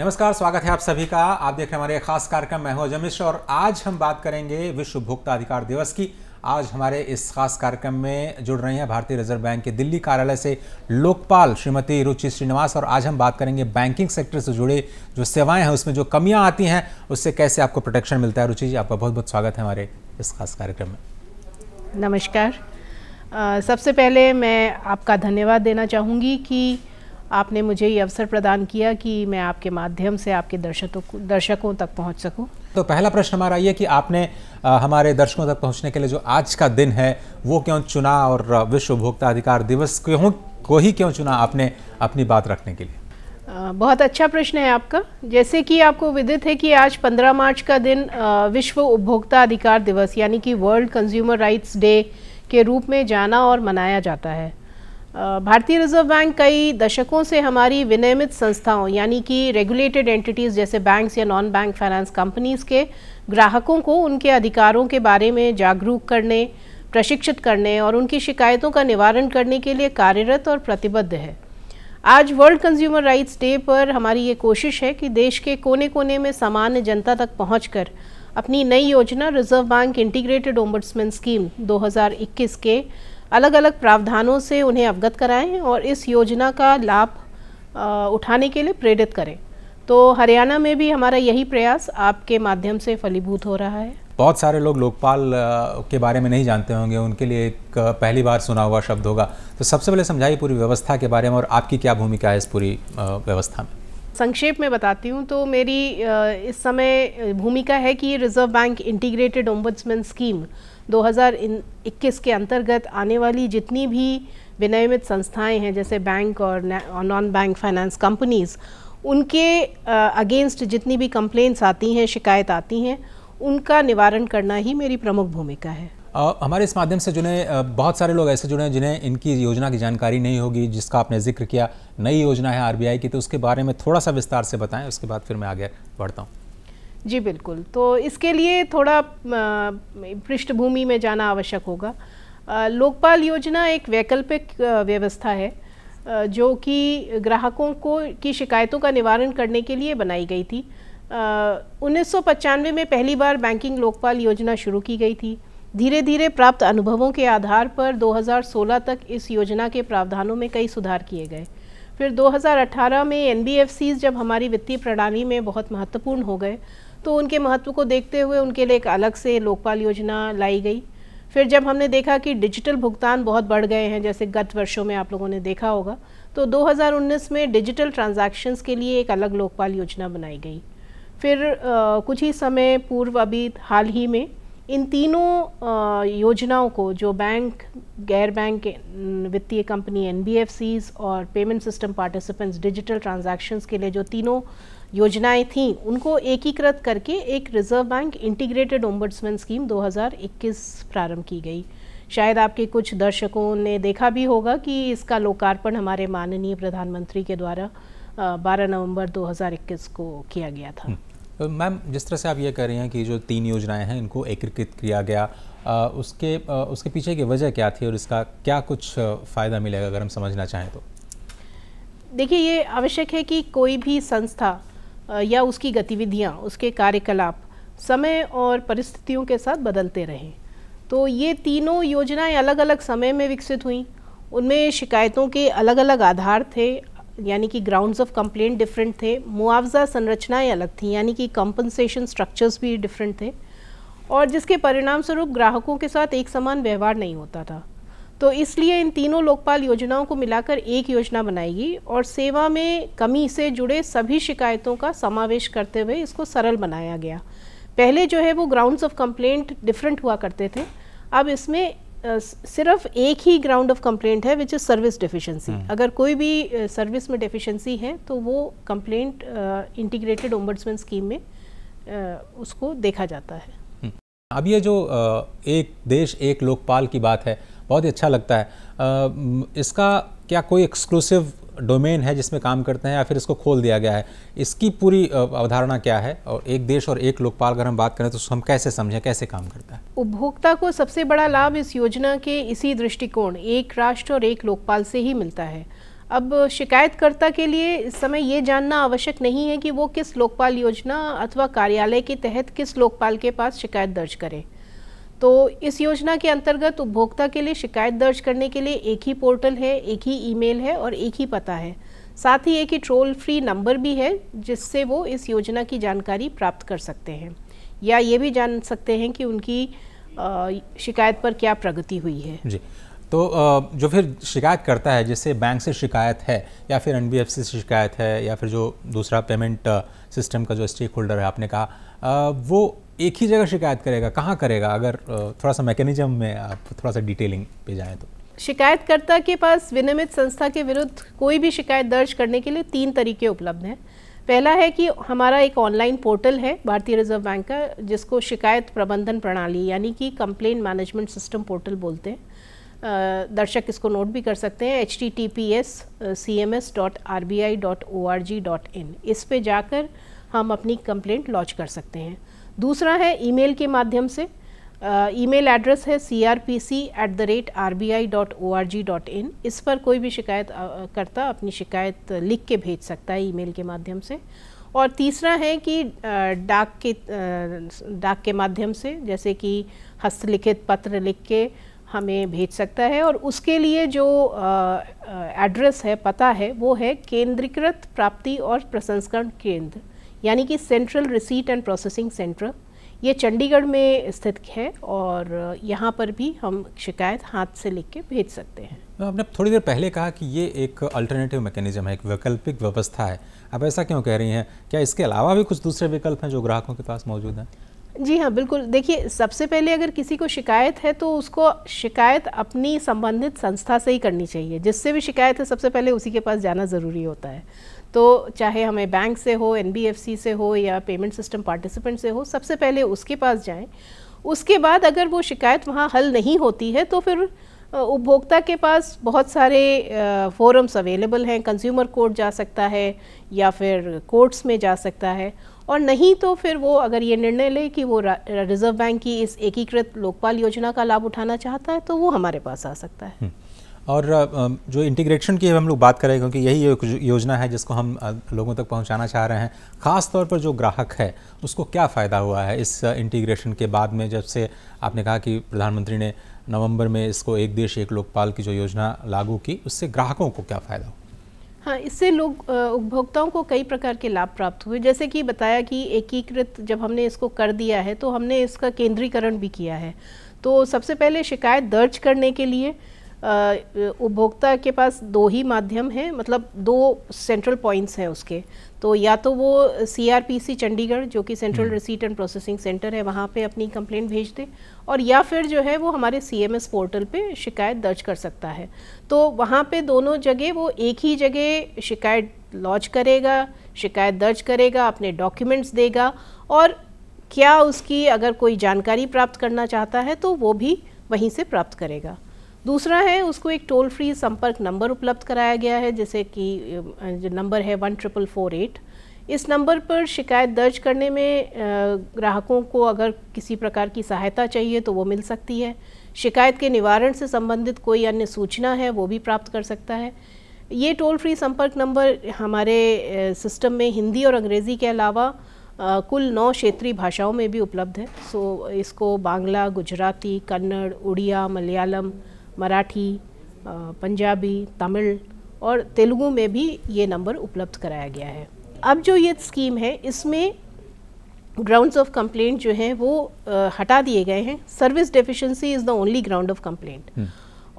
नमस्कार स्वागत है आप सभी का आप देख रहे हैं हमारे खास कार्यक्रम मैं हूं अजमिश और आज हम बात करेंगे विश्व उपभोक्ता अधिकार दिवस की आज हमारे इस खास कार्यक्रम में जुड़ रहे हैं भारतीय रिजर्व बैंक के दिल्ली कार्यालय से लोकपाल श्रीमती रुचि श्रीनिवास और आज हम बात करेंगे बैंकिंग सेक्टर से जुड़े जो सेवाएं हैं उसमें जो कमियां आती हैं उससे कैसे आपको प्रोटेक्शन मिलता है रुचि जी आपका बहुत बहुत स्वागत है हमारे इस खास कार्यक्रम में नमस्कार सबसे पहले मैं आपका धन्यवाद देना चाहूँगी कि आपने मुझे ये अवसर प्रदान किया कि मैं आपके माध्यम से आपके दर्शकों दर्शकों तक पहुंच सकूं तो पहला प्रश्न हमारा ये कि आपने आ, हमारे दर्शकों तक पहुंचने के लिए जो आज का दिन है वो क्यों चुना और विश्व उपभोक्ता अधिकार दिवस क्यों को ही क्यों चुना आपने अपनी बात रखने के लिए बहुत अच्छा प्रश्न है आपका जैसे कि आपको विदित है कि आज 15 मार्च का दिन विश्व उपभोक्ता अधिकार दिवस यानी कि वर्ल्ड कंज्यूमर राइट्स डे के रूप में जाना और मनाया जाता है भारतीय रिजर्व बैंक कई दशकों से हमारी विनियमित संस्थाओं यानी कि रेगुलेटेड एंटिटीज़ जैसे बैंक्स या नॉन बैंक फाइनेंस कंपनीज़ के ग्राहकों को उनके अधिकारों के बारे में जागरूक करने प्रशिक्षित करने और उनकी शिकायतों का निवारण करने के लिए कार्यरत और प्रतिबद्ध है आज वर्ल्ड कंज्यूमर राइट्स डे पर हमारी ये कोशिश है कि देश के कोने कोने में सामान्य जनता तक पहुँच अपनी नई योजना reserve bank integrated ombudsman scheme दो के अलग अलग प्रावधानों से उन्हें अवगत कराएं और इस योजना का लाभ उठाने के लिए प्रेरित करें तो हरियाणा में भी हमारा यही प्रयास आपके माध्यम से फलीभूत हो रहा है बहुत सारे लोग लोकपाल के बारे में नहीं जानते होंगे उनके लिए एक पहली बार सुना हुआ शब्द होगा तो सबसे पहले समझाइए पूरी व्यवस्था के बारे में और आपकी क्या भूमिका है इस पूरी व्यवस्था में संक्षेप में बताती हूँ तो मेरी इस समय भूमिका है कि reserve bank integrated ombudsman scheme 2021 के अंतर्गत आने वाली जितनी भी विनियमित संस्थाएं हैं जैसे बैंक और नॉन बैंक फाइनेंस कंपनीज़ उनके अगेंस्ट जितनी भी कंप्लेंट्स आती हैं शिकायत आती हैं उनका निवारण करना ही मेरी प्रमुख भूमिका है आ, हमारे इस माध्यम से जुड़े बहुत सारे लोग ऐसे जुड़े हैं जिन्हें इनकी योजना की जानकारी नहीं होगी जिसका आपने जिक्र किया नई योजना है आरबीआई की तो उसके बारे में थोड़ा सा विस्तार से बताएं उसके बाद फिर मैं आगे बढ़ता हूँ जी बिल्कुल तो इसके लिए थोड़ा पृष्ठभूमि में जाना आवश्यक होगा लोकपाल योजना एक वैकल्पिक व्यवस्था है जो कि ग्राहकों को की शिकायतों का निवारण करने के लिए बनाई गई थी उन्नीस में पहली बार बैंकिंग लोकपाल योजना शुरू की गई थी धीरे धीरे प्राप्त अनुभवों के आधार पर 2016 तक इस योजना के प्रावधानों में कई सुधार किए गए फिर 2018 में एन जब हमारी वित्तीय प्रणाली में बहुत महत्वपूर्ण हो गए तो उनके महत्व को देखते हुए उनके लिए एक अलग से लोकपाल योजना लाई गई फिर जब हमने देखा कि डिजिटल भुगतान बहुत बढ़ गए हैं जैसे गत वर्षों में आप लोगों ने देखा होगा तो 2019 में डिजिटल ट्रांजैक्शंस के लिए एक अलग लोकपाल योजना बनाई गई फिर आ, कुछ ही समय पूर्व अभी हाल ही में इन तीनों योजनाओं को जो बैंक गैर बैंक वित्तीय कंपनी एन और payment system participants digital transactions के लिए जो तीनों योजनाएं थीं उनको एकीकृत करके एक reserve bank integrated ombudsman scheme 2021 प्रारंभ की गई शायद आपके कुछ दर्शकों ने देखा भी होगा कि इसका लोकार्पण हमारे माननीय प्रधानमंत्री के द्वारा 12 नवंबर 2021 को किया गया था हम्म। तो मैम जिस तरह से आप ये कह रही हैं कि जो तीन योजनाएं हैं इनको एकीकृत किया गया आ, उसके आ, उसके पीछे की वजह क्या थी और इसका क्या कुछ फ़ायदा मिलेगा अगर हम समझना चाहें तो देखिए ये आवश्यक है कि कोई भी संस्था या उसकी गतिविधियाँ उसके कार्यकलाप समय और परिस्थितियों के साथ बदलते रहें तो ये तीनों योजनाएं अलग अलग समय में विकसित हुई उनमें शिकायतों के अलग अलग आधार थे यानी कि ग्राउंड्स ऑफ कंप्लेंट डिफरेंट थे मुआवजा संरचनाएं अलग थी यानी कि कंपनसेशन स्ट्रक्चर्स भी डिफरेंट थे और जिसके परिणाम स्वरूप ग्राहकों के साथ एक समान व्यवहार नहीं होता था तो इसलिए इन तीनों लोकपाल योजनाओं को मिलाकर एक योजना बनाएगी और सेवा में कमी से जुड़े सभी शिकायतों का समावेश करते हुए इसको सरल बनाया गया पहले जो है वो ग्राउंड्स ऑफ कंप्लेंट डिफरेंट हुआ करते थे अब इसमें सिर्फ एक ही ग्राउंड ऑफ कंप्लेंट है विच इज़ सर्विस डिफिशिएंसी अगर कोई भी सर्विस में डिफिशिएंसी है तो वो कंप्लेंट इंटीग्रेटेड ओम्बर्समैन स्कीम में उसको देखा जाता है हम्म। अब ये जो एक देश एक लोकपाल की बात है बहुत ही अच्छा लगता है इसका क्या कोई एक्सक्लूसिव डोमेन है जिसमें काम करते हैं या फिर इसको खोल दिया गया है इसकी पूरी अवधारणा क्या है और एक देश और एक लोकपाल अगर हम बात करें तो हम कैसे समझें कैसे काम करता है उपभोक्ता को सबसे बड़ा लाभ इस योजना के इसी दृष्टिकोण एक राष्ट्र और एक लोकपाल से ही मिलता है अब शिकायतकर्ता के लिए इस समय ये जानना आवश्यक नहीं है कि वो किस लोकपाल योजना अथवा कार्यालय के तहत किस लोकपाल के पास शिकायत दर्ज करें तो इस योजना के अंतर्गत उपभोक्ता के लिए शिकायत दर्ज करने के लिए एक ही पोर्टल है एक ही ईमेल है और एक ही पता है साथ ही एक ही ट्रोल फ्री नंबर भी है जिससे वो इस योजना की जानकारी प्राप्त कर सकते हैं या ये भी जान सकते हैं कि उनकी शिकायत पर क्या प्रगति हुई है जी तो जो फिर शिकायत करता है जिससे बैंक से शिकायत है या फिर एन से शिकायत है या फिर जो दूसरा पेमेंट सिस्टम का जो स्टेक होल्डर है आपने कहा वो एक ही जगह शिकायत करेगा कहाँ करेगा अगर थोड़ा सा मैकेनिज्म में आप थोड़ा सा डिटेलिंग पे जाएँ तो शिकायतकर्ता के पास विनियमित संस्था के विरुद्ध कोई भी शिकायत दर्ज करने के लिए तीन तरीके उपलब्ध हैं पहला है कि हमारा एक ऑनलाइन पोर्टल है भारतीय रिजर्व बैंक का जिसको शिकायत प्रबंधन प्रणाली यानी कि कंप्लेन मैनेजमेंट सिस्टम पोर्टल बोलते हैं दर्शक इसको नोट भी कर सकते हैं H T T P S C M S dot R B I dot O R G dot I N पर जाकर हम अपनी कंप्लेंट लॉन्च कर सकते हैं दूसरा है ईमेल के माध्यम से ईमेल एड्रेस है C R P C at the rate R B I dot O R G dot I N पर कोई भी शिकायत करता अपनी शिकायत लिख के भेज सकता है ईमेल के माध्यम से और तीसरा है कि डाक के डाक के माध्यम से जैसे कि हस्तलिखित पत्र लिख के हमें भेज सकता है और उसके लिए जो एड्रेस है पता है वो है केंद्रीकृत प्राप्ति और प्रसंस्करण केंद्र यानी कि central receipt and processing centre ये चंडीगढ़ में स्थित है और यहाँ पर भी हम शिकायत हाथ से लिख के भेज सकते हैं तो आपने थोड़ी देर पहले कहा कि ये एक अल्टरनेटिव मैकेनिज्म है एक वैकल्पिक व्यवस्था है आप ऐसा क्यों कह रही हैं क्या इसके अलावा भी कुछ दूसरे विकल्प हैं जो ग्राहकों के पास मौजूद हैं जी हाँ बिल्कुल देखिए सबसे पहले अगर किसी को शिकायत है तो उसको शिकायत अपनी संबंधित संस्था से ही करनी चाहिए जिससे भी शिकायत है सबसे पहले उसी के पास जाना ज़रूरी होता है तो चाहे हमें बैंक से हो एन से हो या पेमेंट सिस्टम पार्टिसिपेंट से हो सबसे पहले उसके पास जाएँ उसके बाद अगर वो शिकायत वहाँ हल नहीं होती है तो फिर उपभोक्ता के पास बहुत सारे फोरम्स अवेलेबल हैं कंज्यूमर कोर्ट जा सकता है या फिर कोर्ट्स में जा सकता है और नहीं तो फिर वो अगर ये निर्णय ले कि वो रिज़र्व बैंक की इस एकीकृत लोकपाल योजना का लाभ उठाना चाहता है तो वो हमारे पास आ सकता है हम्म। और जो इंटीग्रेशन की हम लोग बात करें क्योंकि यही योजना है जिसको हम लोगों तक पहुंचाना चाह रहे हैं ख़ास तौर पर जो ग्राहक है उसको क्या फ़ायदा हुआ है इस इंटीग्रेशन के बाद में जब से आपने कहा कि प्रधानमंत्री ने नवंबर में इसको एक देश एक लोकपाल की जो योजना लागू की उससे ग्राहकों को क्या फ़ायदा हुआ हाँ इससे लोग उपभोक्ताओं को कई प्रकार के लाभ प्राप्त हुए जैसे कि बताया कि एकीकृत जब हमने इसको कर दिया है तो हमने इसका केंद्रीकरण भी किया है तो सबसे पहले शिकायत दर्ज करने के लिए उपभोक्ता के पास दो ही माध्यम हैं मतलब दो सेंट्रल पॉइंट्स हैं उसके तो या तो वो सीआरपीसी चंडीगढ़ जो कि central receipt and processing centre है वहाँ पे अपनी कंप्लेंट भेज दे और या फिर जो है वो हमारे सीएमएस पोर्टल पे शिकायत दर्ज कर सकता है तो वहाँ पे दोनों जगह वो एक ही जगह शिकायत लॉन्च करेगा शिकायत दर्ज करेगा अपने डॉक्यूमेंट्स देगा और क्या उसकी अगर कोई जानकारी प्राप्त करना चाहता है तो वो भी वहीं से प्राप्त करेगा दूसरा है उसको एक टोल फ्री संपर्क नंबर उपलब्ध कराया गया है जैसे कि जो नंबर है वन ट्रिपल फोर एट इस नंबर पर शिकायत दर्ज करने में ग्राहकों को अगर किसी प्रकार की सहायता चाहिए तो वो मिल सकती है शिकायत के निवारण से संबंधित कोई अन्य सूचना है वो भी प्राप्त कर सकता है ये टोल फ्री संपर्क नंबर हमारे सिस्टम में हिंदी और अंग्रेज़ी के अलावा आ, कुल नौ क्षेत्रीय भाषाओं में भी उपलब्ध है सो इसको बांग्ला गुजराती कन्नड़ उड़िया मलयालम मराठी पंजाबी तमिल और तेलुगु में भी ये नंबर उपलब्ध कराया गया है अब जो ये स्कीम है इसमें ग्राउंड्स ऑफ कंप्लेंट जो हैं वो आ, हटा दिए गए हैं service deficiency is the only ground of complaint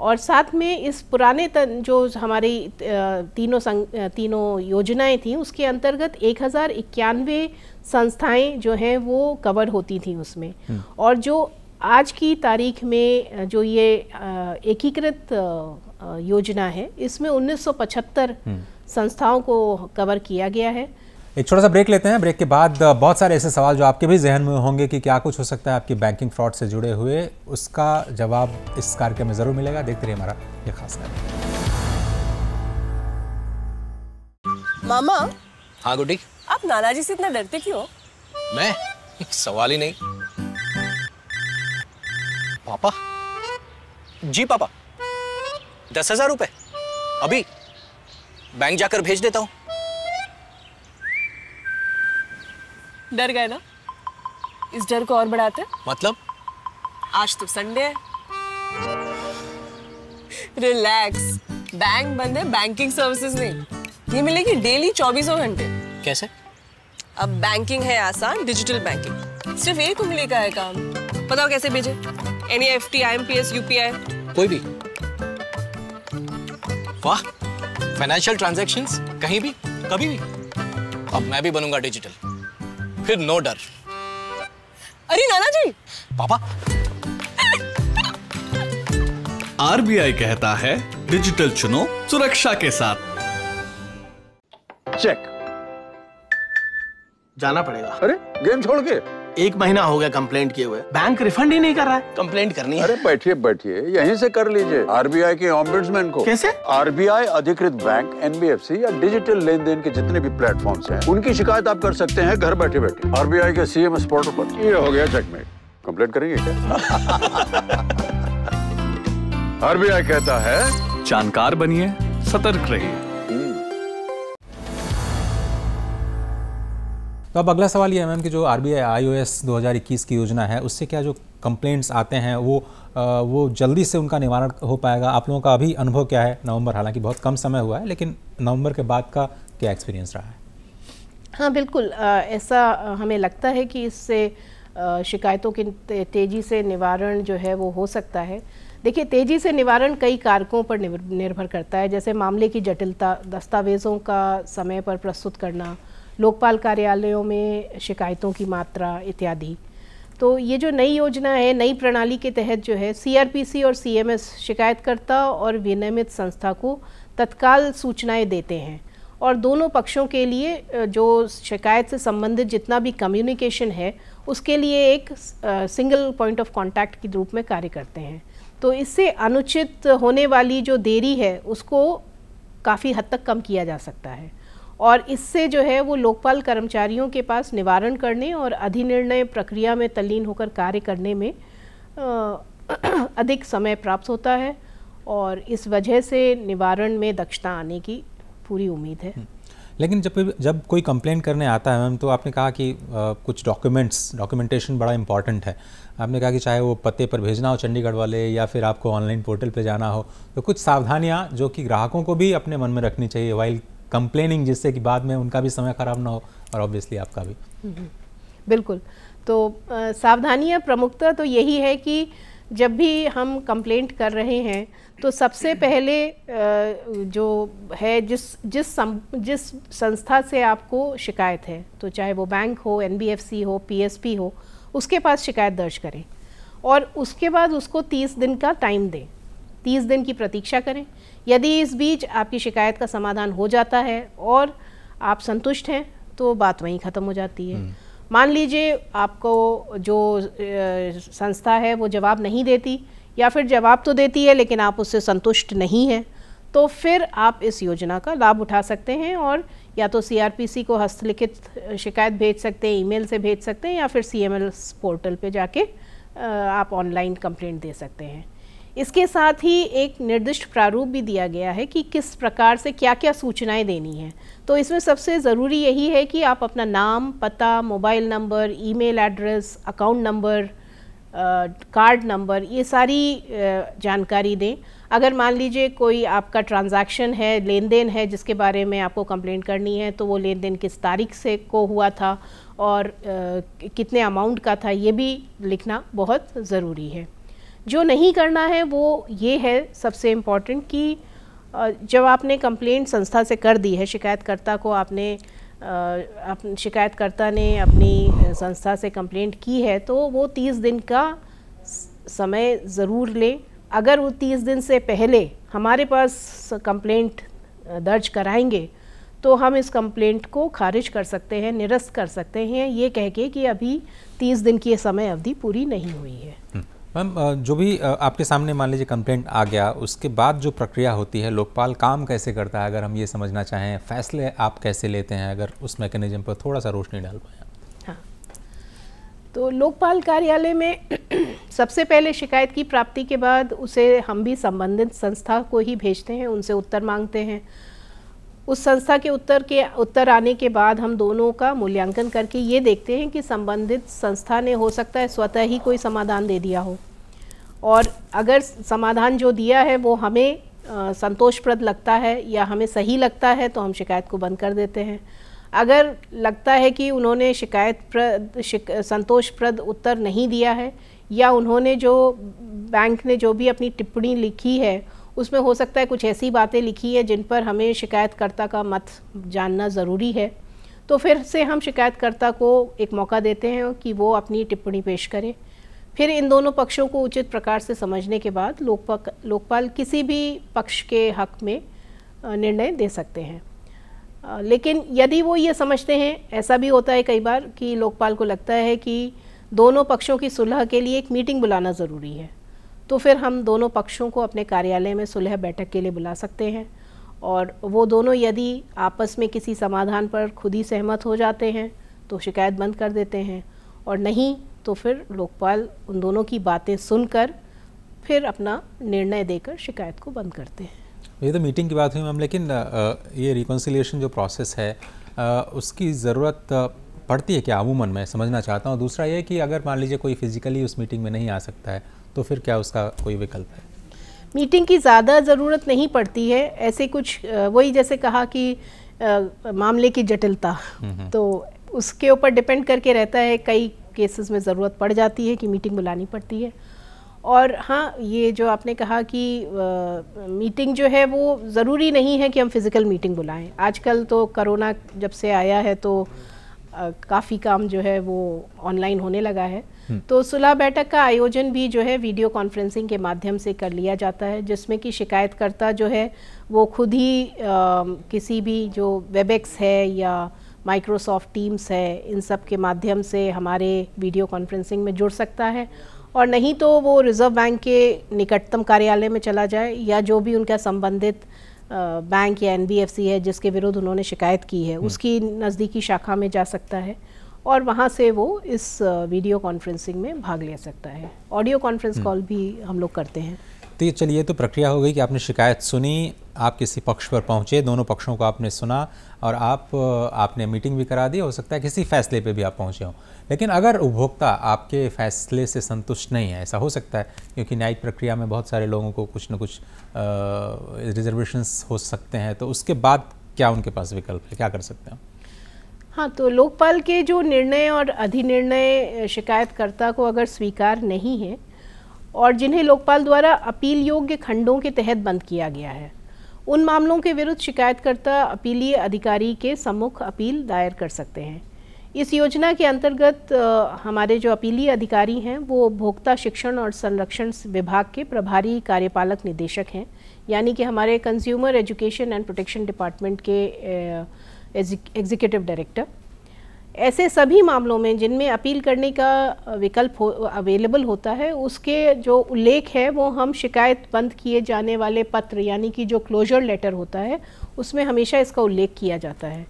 और साथ में इस पुराने तन, जो हमारी तीनों संग, तीनों योजनाएं थीं उसके अंतर्गत एक हज़ार इक्यानवे संस्थाएँ जो हैं वो कवर होती थी उसमें हम्म। और जो आज की तारीख में जो ये एकीकृत योजना है इसमें 1975 हम्म। संस्थाओं को कवर किया गया है एक छोटा सा ब्रेक लेते हैं ब्रेक के बाद बहुत सारे ऐसे सवाल जो आपके भी जहन में होंगे कि क्या कुछ हो सकता है आपकी बैंकिंग फ्रॉड से जुड़े हुए उसका जवाब इस कार्यक्रम में ज़रूर मिलेगा देखते रहिए हमारा ये खास कार्यक्रम मामा हाँ गुडी आप नाना जी से इतना डरते क्यों मैं सवाल ही नहीं पापा जी पापा दस हजार रुपए अभी बैंक जाकर भेज देता हूं डर गए ना इस डर को और बढ़ाते मतलब आज तो संडे है रिलैक्स बैंक बंद है बैंकिंग सर्विसेज नहीं ये मिलेगी डेली चौबीसों घंटे कैसे अब बैंकिंग है आसान डिजिटल बैंकिंग सिर्फ एक उंगली का है काम बताओ कैसे भेजे N F T I M P S UPI कोई भी वाह फाइनेंशियल ट्रांजेक्शन कहीं भी कभी भी अब मैं भी बनूंगा डिजिटल फिर नो डर अरे नाना जी पापा आरबीआई कहता है डिजिटल चुनो सुरक्षा के साथ चेक जाना पड़ेगा अरे गेम छोड़ के एक महीना हो गया कंप्लेंट किए हुए बैंक रिफंड ही नहीं कर रहा है कंप्लेंट करनी है अरे बैठिए बैठिए यहीं से कर लीजिए आरबीआई के ऑम्बुड्समैन को कैसे आरबीआई अधिकृत बैंक एनबीएफसी या डिजिटल लेन देन के जितने भी प्लेटफॉर्म है उनकी शिकायत आप कर सकते हैं घर बैठे बैठे आरबीआई के सीएम स्पॉट पर ये हो गया चेकमेट कंप्लेंट करेंगे क्या आरबीआई कहता है जानकार बनिए सतर्क रहिए तो अब अगला सवाल ये है मैम कि जो R B I I O S दो हज़ार इक्कीस की योजना है उससे क्या जो कंप्लेंट्स आते हैं वो आ, वो जल्दी से उनका निवारण हो पाएगा आप लोगों का अभी अनुभव क्या है नवंबर हालांकि बहुत कम समय हुआ है लेकिन नवंबर के बाद का क्या एक्सपीरियंस रहा है हाँ बिल्कुल आ, ऐसा हमें लगता है कि इससे शिकायतों ते, तेज़ी से निवारण जो है वो हो सकता है देखिए तेज़ी से निवारण कई कारकों पर निर्भर करता है जैसे मामले की जटिलता दस्तावेज़ों का समय पर प्रस्तुत करना लोकपाल कार्यालयों में शिकायतों की मात्रा इत्यादि तो ये जो नई योजना है नई प्रणाली के तहत जो है सीआरपीसी और सीएमएस शिकायतकर्ता और विनियमित संस्था को तत्काल सूचनाएं देते हैं और दोनों पक्षों के लिए जो शिकायत से संबंधित जितना भी कम्युनिकेशन है उसके लिए एक सिंगल पॉइंट ऑफ कांटेक्ट के रूप में कार्य करते हैं तो इससे अनुचित होने वाली जो देरी है उसको काफ़ी हद तक कम किया जा सकता है और इससे जो है वो लोकपाल कर्मचारियों के पास निवारण करने और अधिनिर्णय प्रक्रिया में तल्लीन होकर कार्य करने में अधिक समय प्राप्त होता है और इस वजह से निवारण में दक्षता आने की पूरी उम्मीद है हम्म। लेकिन जब जब कोई कंप्लेन करने आता है मैम तो आपने कहा कि आ, कुछ डॉक्यूमेंट्स डॉक्यूमेंटेशन बड़ा इंपॉर्टेंट है आपने कहा कि चाहे वो पते पर भेजना हो चंडीगढ़ वाले या फिर आपको ऑनलाइन पोर्टल पे जाना हो तो कुछ सावधानियां जो कि ग्राहकों को भी अपने मन में रखनी चाहिए वाइल कंप्लेनिंग जिससे कि बाद में उनका भी समय ख़राब ना हो और ऑब्वियसली आपका भी बिल्कुल तो सावधानियाँ प्रमुखता तो यही है कि जब भी हम कंप्लेंट कर रहे हैं तो सबसे पहले जो है जिस जिस सम, जिस संस्था से आपको शिकायत है तो चाहे वो बैंक हो एन हो पी हो उसके पास शिकायत दर्ज करें और उसके बाद उसको 30 दिन का टाइम दें 30 दिन की प्रतीक्षा करें यदि इस बीच आपकी शिकायत का समाधान हो जाता है और आप संतुष्ट हैं तो बात वहीं ख़त्म हो जाती है हम्म। मान लीजिए आपको जो संस्था है वो जवाब नहीं देती या फिर जवाब तो देती है लेकिन आप उससे संतुष्ट नहीं हैं तो फिर आप इस योजना का लाभ उठा सकते हैं और या तो सीआरपीसी को हस्तलिखित शिकायत भेज सकते हैं ईमेल से भेज सकते हैं या फिर सीएमएल पोर्टल पे जाके आप ऑनलाइन कंप्लेंट दे सकते हैं इसके साथ ही एक निर्दिष्ट प्रारूप भी दिया गया है कि किस प्रकार से क्या क्या सूचनाएं देनी है तो इसमें सबसे ज़रूरी यही है कि आप अपना नाम पता mobile number email address account number card number ये सारी जानकारी दें अगर मान लीजिए कोई आपका ट्रांजैक्शन है लेन देन है जिसके बारे में आपको कंप्लेंट करनी है तो वो लेन देन किस तारीख से को हुआ था और आ, कितने अमाउंट का था ये भी लिखना बहुत ज़रूरी है जो नहीं करना है वो ये है सबसे इम्पॉर्टेंट कि जब आपने कंप्लेंट संस्था से कर दी है शिकायतकर्ता को आपने शिकायतकर्ता ने अपनी संस्था से कंप्लेंट की है तो वो तीस दिन का समय ज़रूर लें अगर वो तीस दिन से पहले हमारे पास कंप्लेंट दर्ज कराएंगे तो हम इस कंप्लेंट को खारिज कर सकते हैं निरस्त कर सकते हैं ये कह के कि अभी तीस दिन की समय अवधि पूरी नहीं हुई है हम्म। मैम जो भी आपके सामने मान लीजिए कंप्लेंट आ गया उसके बाद जो प्रक्रिया होती है लोकपाल काम कैसे करता है अगर हम ये समझना चाहें फैसले आप कैसे लेते हैं अगर उस मैकेनिज्म पर थोड़ा सा रोशनी डाल पाए हाँ तो लोकपाल कार्यालय में सबसे पहले शिकायत की प्राप्ति के बाद उसे हम भी संबंधित संस्था को ही भेजते हैं उनसे उत्तर मांगते हैं उस संस्था के उत्तर के उत्तर आने के बाद हम दोनों का मूल्यांकन करके ये देखते हैं कि संबंधित संस्था ने हो सकता है स्वतः ही कोई समाधान दे दिया हो और अगर समाधान जो दिया है वो हमें संतोषप्रद लगता है या हमें सही लगता है तो हम शिकायत को बंद कर देते हैं अगर लगता है कि उन्होंने शिकायत प्रद शिक, संतोषप्रद उत्तर नहीं दिया है या उन्होंने जो बैंक ने जो भी अपनी टिप्पणी लिखी है उसमें हो सकता है कुछ ऐसी बातें लिखी हैं जिन पर हमें शिकायतकर्ता का मत जानना ज़रूरी है तो फिर से हम शिकायतकर्ता को एक मौका देते हैं कि वो अपनी टिप्पणी पेश करें फिर इन दोनों पक्षों को उचित प्रकार से समझने के बाद लोकपा लोकपाल किसी भी पक्ष के हक में निर्णय दे सकते हैं लेकिन यदि वो ये समझते हैं ऐसा भी होता है कई बार कि लोकपाल को लगता है कि दोनों पक्षों की सुलह के लिए एक मीटिंग बुलाना ज़रूरी है तो फिर हम दोनों पक्षों को अपने कार्यालय में सुलह बैठक के लिए बुला सकते हैं और वो दोनों यदि आपस में किसी समाधान पर खुद ही सहमत हो जाते हैं तो शिकायत बंद कर देते हैं और नहीं तो फिर लोकपाल उन दोनों की बातें सुनकर फिर अपना निर्णय देकर शिकायत को बंद करते हैं ये तो मीटिंग की बात हुई मैम लेकिन ये रिकन्सिलेशन जो प्रोसेस है उसकी ज़रूरत पड़ती है क्या अमूमन मैं समझना चाहता हूँ दूसरा ये कि अगर मान लीजिए कोई फिज़िकली उस मीटिंग में नहीं आ सकता है तो फिर क्या उसका कोई विकल्प है मीटिंग की ज़्यादा ज़रूरत नहीं पड़ती है ऐसे कुछ वही जैसे कहा कि मामले की जटिलता तो उसके ऊपर डिपेंड करके रहता है कई केसेस में ज़रूरत पड़ जाती है कि मीटिंग बुलानी पड़ती है और हाँ ये जो आपने कहा कि आ, मीटिंग जो है वो ज़रूरी नहीं है कि हम फिज़िकल मीटिंग बुलाएं आजकल तो करोना जब से आया है तो काफ़ी काम जो है वो ऑनलाइन होने लगा है हम्म। तो सुलह बैठक का आयोजन भी जो है वीडियो कॉन्फ्रेंसिंग के माध्यम से कर लिया जाता है जिसमें कि शिकायतकर्ता जो है वो खुद ही आ, किसी भी जो वेबेक्स है या माइक्रोसॉफ्ट टीम्स है इन सब के माध्यम से हमारे वीडियो कॉन्फ्रेंसिंग में जुड़ सकता है और नहीं तो वो रिज़र्व बैंक के निकटतम कार्यालय में चला जाए या जो भी उनका संबंधित बैंक या एनबीएफसी है जिसके विरुद्ध उन्होंने शिकायत की है हम्म। उसकी नज़दीकी शाखा में जा सकता है और वहाँ से वो इस वीडियो कॉन्फ्रेंसिंग में भाग ले सकता है ऑडियो कॉन्फ्रेंस कॉल भी हम लोग करते हैं तो ये चलिए तो प्रक्रिया हो गई कि आपने शिकायत सुनी आप किसी पक्ष पर पहुँचे दोनों पक्षों को आपने सुना और आप आपने मीटिंग भी करा दी हो सकता है किसी फैसले पे भी आप पहुँचे हों लेकिन अगर उपभोक्ता आपके फैसले से संतुष्ट नहीं है ऐसा हो सकता है क्योंकि न्यायिक प्रक्रिया में बहुत सारे लोगों को कुछ ना कुछ रिजर्वेशंस हो सकते हैं तो उसके बाद क्या उनके पास विकल्प है क्या कर सकते हैं हाँ तो लोकपाल के जो निर्णय और अधिनिर्णय शिकायतकर्ता को अगर स्वीकार नहीं है और जिन्हें लोकपाल द्वारा अपील योग्य खंडों के तहत बंद किया गया है उन मामलों के विरुद्ध शिकायतकर्ता अपीलीय अधिकारी के सम्मुख अपील दायर कर सकते हैं इस योजना के अंतर्गत हमारे जो अपीलीय अधिकारी हैं वो उपभोक्ता शिक्षण और संरक्षण विभाग के प्रभारी कार्यपालक निदेशक हैं यानी कि हमारे consumer education and protection department के एग्जीक्यूटिव डायरेक्टर ऐसे सभी मामलों में जिनमें अपील करने का विकल्प हो अवेलेबल होता है उसके जो उल्लेख है वो हम शिकायत बंद किए जाने वाले पत्र यानी कि जो क्लोजर लेटर होता है उसमें हमेशा इसका उल्लेख किया जाता है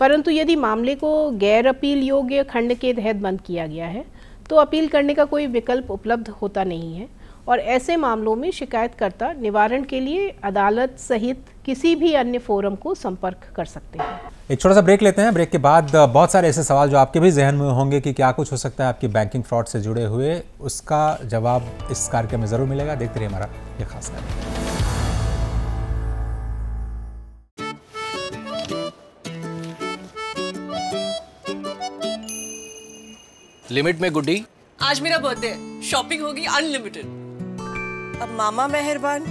परंतु यदि मामले को गैर अपील योग्य खंड के तहत बंद किया गया है तो अपील करने का कोई विकल्प उपलब्ध होता नहीं है और ऐसे मामलों में शिकायतकर्ता निवारण के लिए अदालत सहित किसी भी अन्य फोरम को संपर्क कर सकते हैं एक छोटा सा ब्रेक लेते हैं ब्रेक के बाद बहुत सारे ऐसे सवाल जो आपके भी जहन में होंगे कि क्या कुछ हो सकता है आपकी बैंकिंग फ्रॉड से जुड़े हुए उसका जवाब इस कार्यक्रम में ज़रूर मिलेगा देखते रहिए हमारा ये खास कार्यक्रम लिमिट में गुड्डी आज मेरा बर्थडे शॉपिंग होगी अनलिमिटेड अब मामा मेहरबान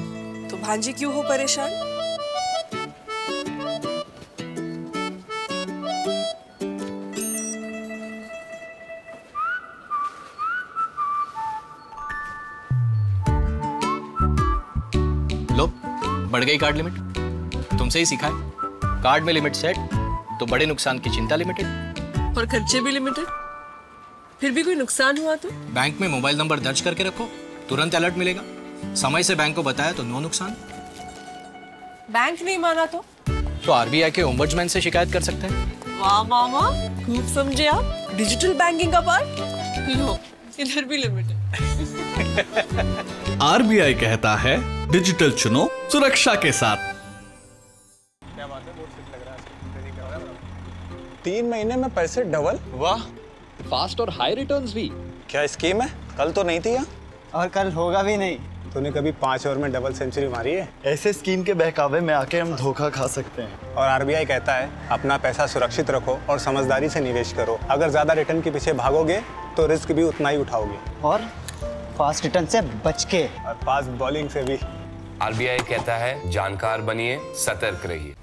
तो भांजी क्यों हो परेशान लो बढ़ गई कार्ड लिमिट तुमसे ही सीखा है कार्ड में लिमिट सेट तो बड़े नुकसान की चिंता लिमिटेड और खर्चे भी लिमिटेड फिर भी कोई नुकसान हुआ तो बैंक में मोबाइल नंबर दर्ज करके रखो तुरंत अलर्ट मिलेगा समय से बैंक को बताया तो नो नुकसान बैंक नहीं माना तो तो आरबीआई के ओम्बर्जमैन से शिकायत कर सकते हैं वाह मामा खूब समझे आप डिजिटल बैंकिंग का पार्ट लो इधर भी लिमिट है आरबीआई कहता है डिजिटल चुनो सुरक्षा के साथ तीन महीने में पैसे डबल वाह फास्ट और हाई रिटर्न्स भी क्या स्कीम है कल तो नहीं थी यहाँ और कल होगा भी नहीं तूने कभी पाँच ओवर में डबल सेंचुरी मारी है ऐसे स्कीम के बहकावे में आके हम धोखा खा सकते हैं और आरबीआई कहता है अपना पैसा सुरक्षित रखो और समझदारी से निवेश करो अगर ज्यादा रिटर्न के पीछे भागोगे तो रिस्क भी उतना ही उठाओगे और फास्ट रिटर्न से बच के और फास्ट बॉलिंग से भी आरबीआई कहता है जानकार बनिए सतर्क रहिए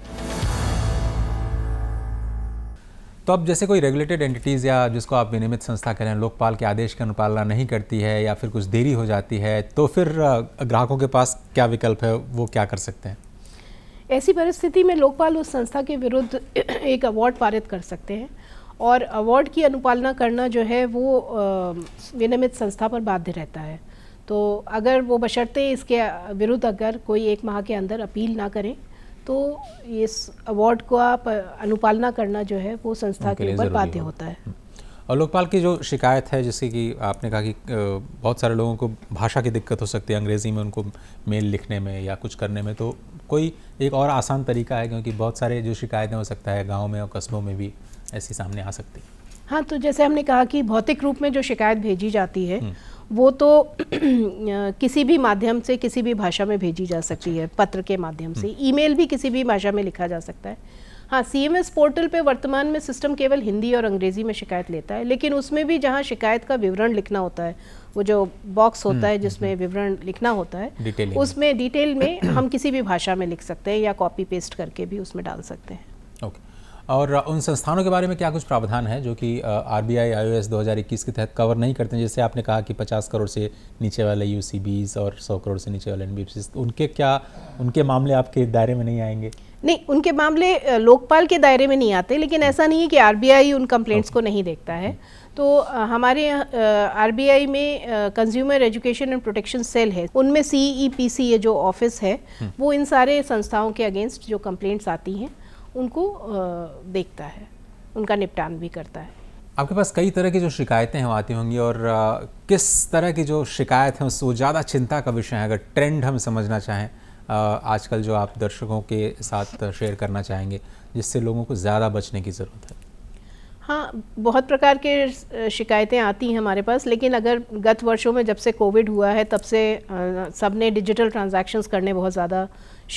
तो अब जैसे कोई रेगुलेटेड एंटिटीज़ या जिसको आप विनियमित संस्था कह रहे हैं लोकपाल के आदेश का अनुपालना नहीं करती है या फिर कुछ देरी हो जाती है तो फिर ग्राहकों के पास क्या विकल्प है वो क्या कर सकते हैं ऐसी परिस्थिति में लोकपाल उस संस्था के विरुद्ध एक अवार्ड पारित कर सकते हैं और अवार्ड की अनुपालना करना जो है वो विनियमित संस्था पर बाध्य रहता है तो अगर वो बशर्ते इसके विरुद्ध अगर कोई एक माह के अंदर अपील ना करें तो इस अवार्ड को आप अनुपालना करना जो है वो संस्था के ऊपर बाध्य होता है हम्म। और लोकपाल की जो शिकायत है जैसे कि आपने कहा कि बहुत सारे लोगों को भाषा की दिक्कत हो सकती है अंग्रेज़ी में उनको मेल लिखने में या कुछ करने में तो कोई एक और आसान तरीका है क्योंकि बहुत सारे जो शिकायतें हो सकता है गाँव में और कस्बों में भी ऐसी सामने आ सकती है हाँ तो जैसे हमने कहा कि भौतिक रूप में जो शिकायत भेजी जाती है हम्म। वो तो किसी भी माध्यम से किसी भी भाषा में भेजी जा सकती है पत्र के माध्यम से हम्म। ईमेल भी किसी भी भाषा में लिखा जा सकता है हाँ सीएमएस पोर्टल पे वर्तमान में सिस्टम केवल हिंदी और अंग्रेजी में शिकायत लेता है लेकिन उसमें भी जहाँ शिकायत का विवरण लिखना होता है वो जो बॉक्स होता हम्म, है हम्म, जिसमें विवरण लिखना होता है उसमें डिटेल में हम किसी भी भाषा में लिख सकते हैं या कॉपी पेस्ट करके भी उसमें डाल सकते हैं ओके और उन संस्थानों के बारे में क्या कुछ प्रावधान है जो कि आर बी आई आई दो हज़ार इक्कीस के तहत कवर नहीं करते हैं जैसे आपने कहा कि पचास करोड़ से नीचे वाले यू सी बीज और सौ करोड़ से नीचे वाले एन बी उनके क्या उनके मामले आपके दायरे में नहीं आएंगे नहीं उनके मामले लोकपाल के दायरे में नहीं आते लेकिन ऐसा नहीं है कि आरबीआई उन कंप्लेंट्स को नहीं देखता है हम्म। तो हमारे आरबीआई में consumer education and protection cell है उनमें सी ई पी सी ये जो ऑफिस है हम्म। वो इन सारे संस्थाओं के अगेंस्ट जो कंप्लेंट्स आती हैं उनको देखता है उनका निपटान भी करता है आपके पास कई तरह की जो शिकायतें हैं आती होंगी और किस तरह की जो शिकायत है उससे ज़्यादा चिंता का विषय है अगर ट्रेंड हम समझना चाहें आजकल जो आप दर्शकों के साथ शेयर करना चाहेंगे जिससे लोगों को ज़्यादा बचने की ज़रूरत है हाँ बहुत प्रकार के शिकायतें आती हैं हमारे पास लेकिन अगर गत वर्षों में जब से कोविड हुआ है तब से सब ने डिजिटल ट्रांजेक्शन्स करने बहुत ज़्यादा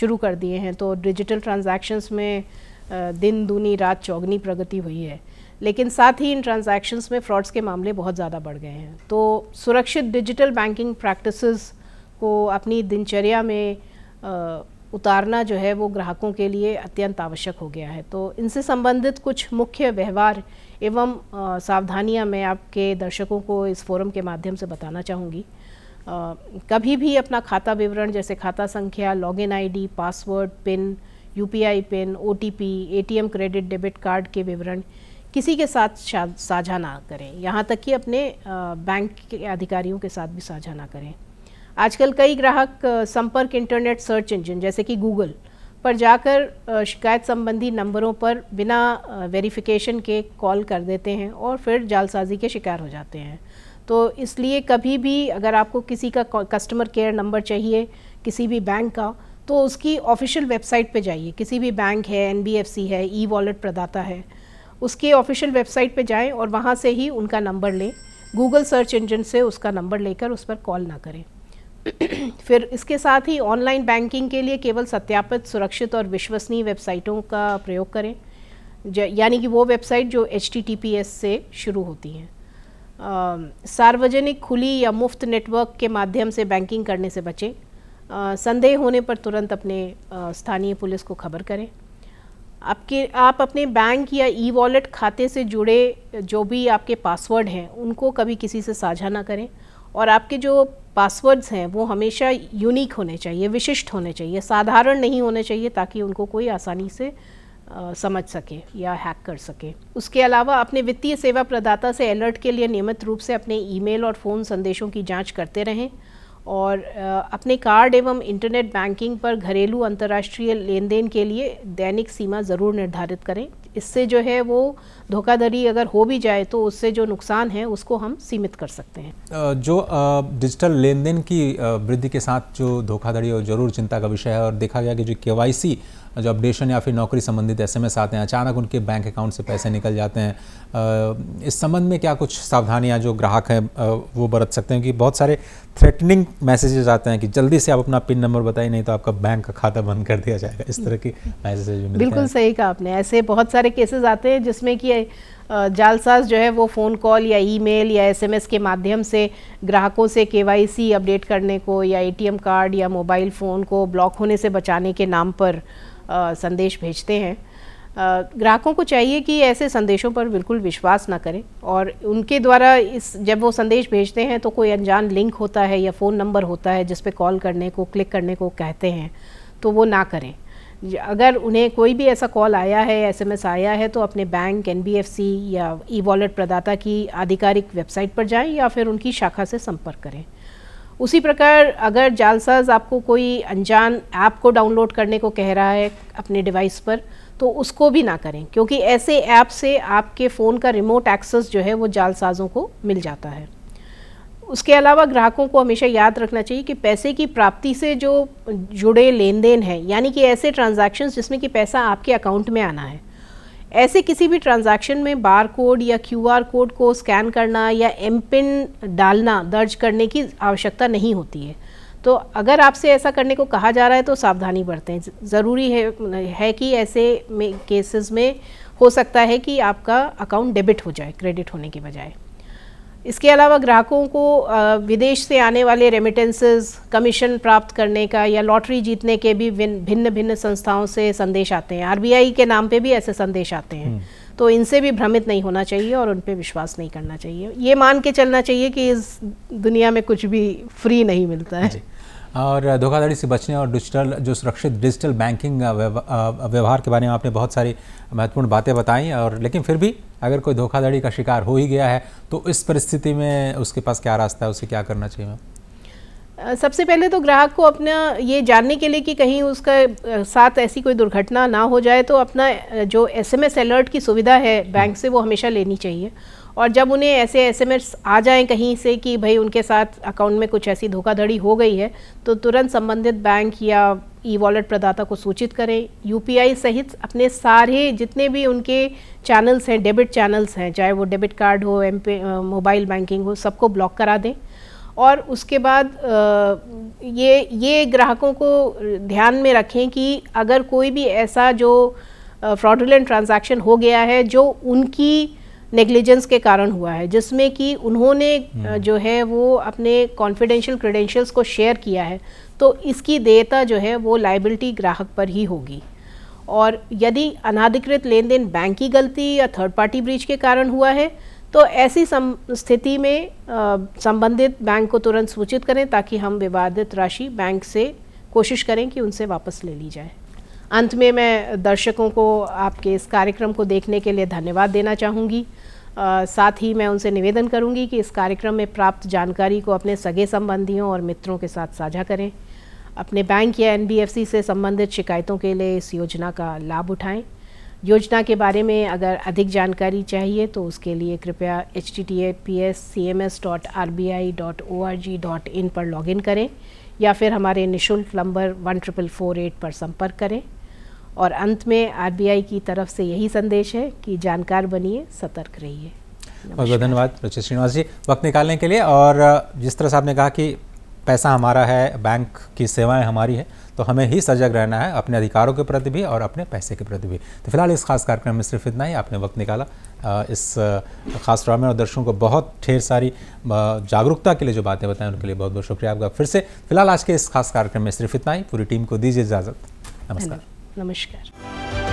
शुरू कर दिए हैं तो डिजिटल ट्रांजेक्शन्स में दिन दूनी रात चौगनी प्रगति हुई है लेकिन साथ ही इन ट्रांजैक्शंस में फ्रॉड्स के मामले बहुत ज़्यादा बढ़ गए हैं तो सुरक्षित डिजिटल बैंकिंग प्रैक्टिसेस को अपनी दिनचर्या में उतारना जो है वो ग्राहकों के लिए अत्यंत आवश्यक हो गया है तो इनसे संबंधित कुछ मुख्य व्यवहार एवं सावधानियां मैं आपके दर्शकों को इस फोरम के माध्यम से बताना चाहूँगी कभी भी अपना खाता विवरण जैसे खाता संख्या login ID, password PIN UPI PIN OTP ATM credit debit card के विवरण किसी के साथ साझा ना करें यहाँ तक कि अपने बैंक के अधिकारियों के साथ भी साझा ना करें आजकल कई ग्राहक संपर्क इंटरनेट सर्च इंजन जैसे कि गूगल पर जाकर शिकायत संबंधी नंबरों पर बिना वेरिफिकेशन के कॉल कर देते हैं और फिर जालसाजी के शिकार हो जाते हैं तो इसलिए कभी भी अगर आपको किसी का कस्टमर केयर नंबर चाहिए किसी भी बैंक का तो उसकी ऑफिशियल वेबसाइट पे जाइए किसी भी बैंक है एनबीएफसी है ई वॉलेट प्रदाता है उसके ऑफिशियल वेबसाइट पे जाएं और वहाँ से ही उनका नंबर लें गूगल सर्च इंजन से उसका नंबर लेकर उस पर कॉल ना करें फिर इसके साथ ही ऑनलाइन बैंकिंग के लिए केवल सत्यापित सुरक्षित और विश्वसनीय वेबसाइटों का प्रयोग करें यानी कि वो वेबसाइट जो एच से शुरू होती हैं सार्वजनिक खुली या मुफ्त नेटवर्क के माध्यम से बैंकिंग करने से बचें संदेह होने पर तुरंत अपने स्थानीय पुलिस को खबर करें आपके आप अपने बैंक या ई वॉलेट खाते से जुड़े जो भी आपके पासवर्ड हैं उनको कभी किसी से साझा ना करें और आपके जो पासवर्ड्स हैं वो हमेशा यूनिक होने चाहिए विशिष्ट होने चाहिए साधारण नहीं होने चाहिए ताकि उनको कोई आसानी से आ, समझ सके या हैक कर सके उसके अलावा अपने वित्तीय सेवा प्रदाता से अलर्ट के लिए नियमित रूप से अपने ईमेल और फ़ोन संदेशों की जाँच करते रहें और अपने कार्ड एवं इंटरनेट बैंकिंग पर घरेलू अंतर्राष्ट्रीय लेन देन के लिए दैनिक सीमा ज़रूर निर्धारित करें इससे जो है वो धोखाधड़ी अगर हो भी जाए तो उससे जो नुकसान है उसको हम सीमित कर सकते हैं जो डिजिटल लेन देन की वृद्धि के साथ जो धोखाधड़ी और जरूर चिंता का विषय है और देखा गया कि जो के जो अपडेशन या फिर नौकरी संबंधित एसएमएस आते हैं अचानक उनके बैंक अकाउंट से पैसे निकल जाते हैं इस संबंध में क्या कुछ सावधानियाँ जो ग्राहक हैं वो बरत सकते हैं कि बहुत सारे थ्रेटनिंग मैसेजेस आते हैं कि जल्दी से आप अपना पिन नंबर बताइए नहीं तो आपका बैंक का खाता बंद कर दिया जाएगा इस तरह की मैसेजेज बिल्कुल सही कहा आपने ऐसे बहुत सारे केसेज आते हैं जिसमें कि जालसाज जो है वो फ़ोन कॉल या ईमेल या एसएमएस के माध्यम से ग्राहकों से केवाईसी अपडेट करने को या एटीएम कार्ड या मोबाइल फ़ोन को ब्लॉक होने से बचाने के नाम पर संदेश भेजते हैं ग्राहकों को चाहिए कि ऐसे संदेशों पर बिल्कुल विश्वास ना करें और उनके द्वारा इस जब वो संदेश भेजते हैं तो कोई अनजान लिंक होता है या फ़ोन नंबर होता है जिस पे कॉल करने को क्लिक करने को कहते हैं तो वो ना करें अगर उन्हें कोई भी ऐसा कॉल आया है एसएमएस आया है तो अपने बैंक एन या ई वॉलेट प्रदाता की आधिकारिक वेबसाइट पर जाएं या फिर उनकी शाखा से संपर्क करें उसी प्रकार अगर जालसाज आपको कोई अनजान ऐप को डाउनलोड करने को कह रहा है अपने डिवाइस पर तो उसको भी ना करें क्योंकि ऐसे ऐप से आपके फ़ोन का रिमोट एक्सेस जो है वो जालसाजों को मिल जाता है उसके अलावा ग्राहकों को हमेशा याद रखना चाहिए कि पैसे की प्राप्ति से जो जुड़े लेन देन है यानी कि ऐसे ट्रांजेक्शन्स जिसमें कि पैसा आपके अकाउंट में आना है ऐसे किसी भी ट्रांजैक्शन में बार कोड या क्यूआर कोड को स्कैन करना या एम पिन डालना दर्ज करने की आवश्यकता नहीं होती है तो अगर आपसे ऐसा करने को कहा जा रहा है तो सावधानी बरतें ज़रूरी है है कि ऐसे में केसेस में हो सकता है कि आपका अकाउंट डेबिट हो जाए क्रेडिट होने के बजाय इसके अलावा ग्राहकों को विदेश से आने वाले रेमिटेंसेस कमीशन प्राप्त करने का या लॉटरी जीतने के भी भिन्न भिन्न संस्थाओं से संदेश आते हैं आरबीआई के नाम पे भी ऐसे संदेश आते हैं हम्म। तो इनसे भी भ्रमित नहीं होना चाहिए और उन पर विश्वास नहीं करना चाहिए ये मान के चलना चाहिए कि इस दुनिया में कुछ भी फ्री नहीं मिलता है और धोखाधड़ी से बचने और डिजिटल जो सुरक्षित डिजिटल बैंकिंग व्यवहार के बारे में आपने बहुत सारी महत्वपूर्ण बातें बताई और लेकिन फिर भी अगर कोई धोखाधड़ी का शिकार हो ही गया है तो इस परिस्थिति में उसके पास क्या रास्ता है उसे क्या करना चाहिए मैम सबसे पहले तो ग्राहक को अपना ये जानने के लिए कि कहीं उसका साथ ऐसी कोई दुर्घटना ना हो जाए तो अपना जो एसएमएस अलर्ट की सुविधा है बैंक से वो हमेशा लेनी चाहिए और जब उन्हें ऐसे एसएमएस आ जाएं कहीं से कि भाई उनके साथ अकाउंट में कुछ ऐसी धोखाधड़ी हो गई है तो तुरंत संबंधित बैंक या ई वॉलेट प्रदाता को सूचित करें यूपीआई सहित अपने सारे जितने भी उनके चैनल्स हैं डेबिट चैनल्स हैं चाहे वो डेबिट कार्ड हो एम मोबाइल बैंकिंग हो सबको ब्लॉक करा दें और उसके बाद ये ये ग्राहकों को ध्यान में रखें कि अगर कोई भी ऐसा जो फ्रॉडुलेंट ट्रांजैक्शन हो गया है जो उनकी नेग्लिजेंस के कारण हुआ है जिसमें कि उन्होंने हम्म। जो है वो अपने कॉन्फिडेंशियल क्रेडेंशियल्स को शेयर किया है तो इसकी देयता जो है वो लाइबिलिटी ग्राहक पर ही होगी और यदि अनाधिकृत लेन देन बैंक की गलती या थर्ड पार्टी ब्रीच के कारण हुआ है तो ऐसी स्थिति में संबंधित बैंक को तुरंत सूचित करें ताकि हम विवादित राशि बैंक से कोशिश करें कि उनसे वापस ले ली जाए अंत में मैं दर्शकों को आपके इस कार्यक्रम को देखने के लिए धन्यवाद देना चाहूँगी साथ ही मैं उनसे निवेदन करूँगी कि इस कार्यक्रम में प्राप्त जानकारी को अपने सगे संबंधियों और मित्रों के साथ साझा करें अपने बैंक या एन से संबंधित शिकायतों के लिए इस योजना का लाभ उठाएँ योजना के बारे में अगर अधिक जानकारी चाहिए तो उसके लिए कृपया H T T A P S C M S dot R B I dot O R G dot इन पर लॉगिन करें या फिर हमारे निशुल्क number one triple four eight पर संपर्क करें और अंत में आरबीआई की तरफ से यही संदेश है कि जानकार बनिए सतर्क रहिए बहुत बहुत धन्यवाद प्रचित श्रीनिवास जी वक्त निकालने के लिए और जिस तरह से आपने कहा कि पैसा हमारा है बैंक की सेवाएं हमारी है तो हमें ही सजग रहना है अपने अधिकारों के प्रति भी और अपने पैसे के प्रति भी तो फिलहाल इस खास कार्यक्रम में सिर्फ इतना ही आपने वक्त निकाला इस खास प्रोग्राम में और दर्शकों को बहुत ढेर सारी जागरूकता के लिए जो बातें बताएं उनके लिए बहुत बहुत शुक्रिया आपका फिर से फिलहाल आज के इस खास कार्यक्रम में सिर्फ इतना ही पूरी टीम को दीजिए इजाज़त नमस्कार नमस्कार